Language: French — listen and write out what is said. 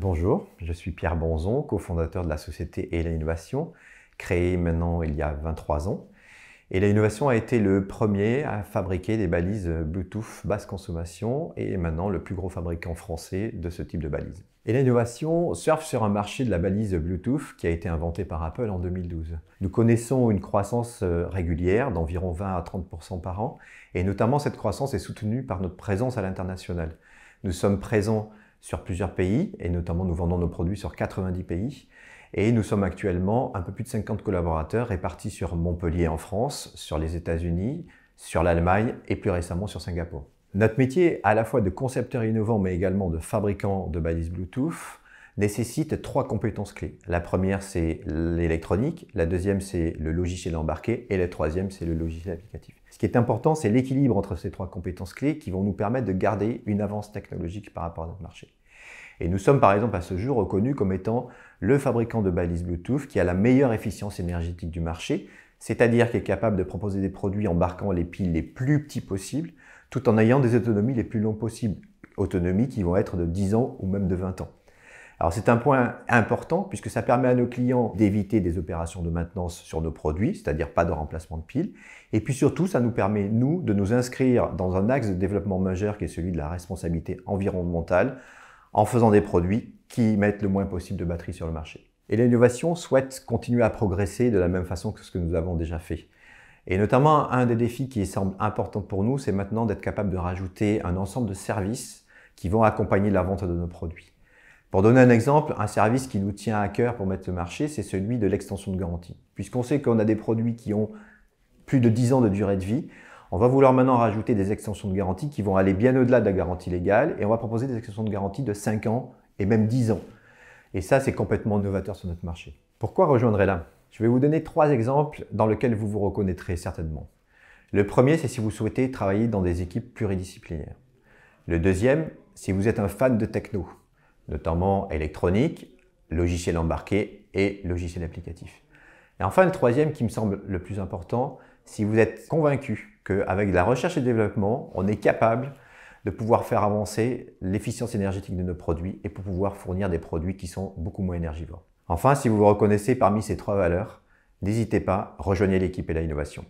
Bonjour, je suis Pierre Bonzon, cofondateur de la société Ela Innovation, créée maintenant il y a 23 ans. Ela Innovation a été le premier à fabriquer des balises Bluetooth basse consommation et est maintenant le plus gros fabricant français de ce type de balises. et Innovation surfe sur un marché de la balise Bluetooth qui a été inventé par Apple en 2012. Nous connaissons une croissance euh, régulière d'environ 20 à 30 par an et notamment cette croissance est soutenue par notre présence à l'international. Nous sommes présents sur plusieurs pays, et notamment nous vendons nos produits sur 90 pays. Et nous sommes actuellement un peu plus de 50 collaborateurs répartis sur Montpellier en France, sur les États-Unis, sur l'Allemagne et plus récemment sur Singapour. Notre métier, à la fois de concepteur innovant mais également de fabricant de balises Bluetooth, nécessite trois compétences clés. La première, c'est l'électronique, la deuxième, c'est le logiciel embarqué, et la troisième, c'est le logiciel applicatif. Ce qui est important, c'est l'équilibre entre ces trois compétences clés qui vont nous permettre de garder une avance technologique par rapport à notre marché. Et nous sommes par exemple à ce jour reconnus comme étant le fabricant de balises Bluetooth qui a la meilleure efficience énergétique du marché, c'est-à-dire qui est capable de proposer des produits embarquant les piles les plus petits possibles, tout en ayant des autonomies les plus longues possibles, autonomies qui vont être de 10 ans ou même de 20 ans. Alors c'est un point important puisque ça permet à nos clients d'éviter des opérations de maintenance sur nos produits, c'est-à-dire pas de remplacement de piles. Et puis surtout, ça nous permet, nous, de nous inscrire dans un axe de développement majeur qui est celui de la responsabilité environnementale en faisant des produits qui mettent le moins possible de batteries sur le marché. Et l'innovation souhaite continuer à progresser de la même façon que ce que nous avons déjà fait. Et notamment, un des défis qui semble important pour nous, c'est maintenant d'être capable de rajouter un ensemble de services qui vont accompagner la vente de nos produits. Pour donner un exemple, un service qui nous tient à cœur pour mettre ce marché, c'est celui de l'extension de garantie. Puisqu'on sait qu'on a des produits qui ont plus de 10 ans de durée de vie, on va vouloir maintenant rajouter des extensions de garantie qui vont aller bien au-delà de la garantie légale et on va proposer des extensions de garantie de 5 ans et même 10 ans. Et ça, c'est complètement novateur sur notre marché. Pourquoi rejoindre là Je vais vous donner trois exemples dans lesquels vous vous reconnaîtrez certainement. Le premier, c'est si vous souhaitez travailler dans des équipes pluridisciplinaires. Le deuxième, si vous êtes un fan de techno notamment électronique, logiciel embarqué et logiciel applicatif. Et enfin, le troisième qui me semble le plus important, si vous êtes convaincu qu'avec la recherche et le développement, on est capable de pouvoir faire avancer l'efficience énergétique de nos produits et pour pouvoir fournir des produits qui sont beaucoup moins énergivores. Enfin, si vous vous reconnaissez parmi ces trois valeurs, n'hésitez pas, rejoignez l'équipe et innovation.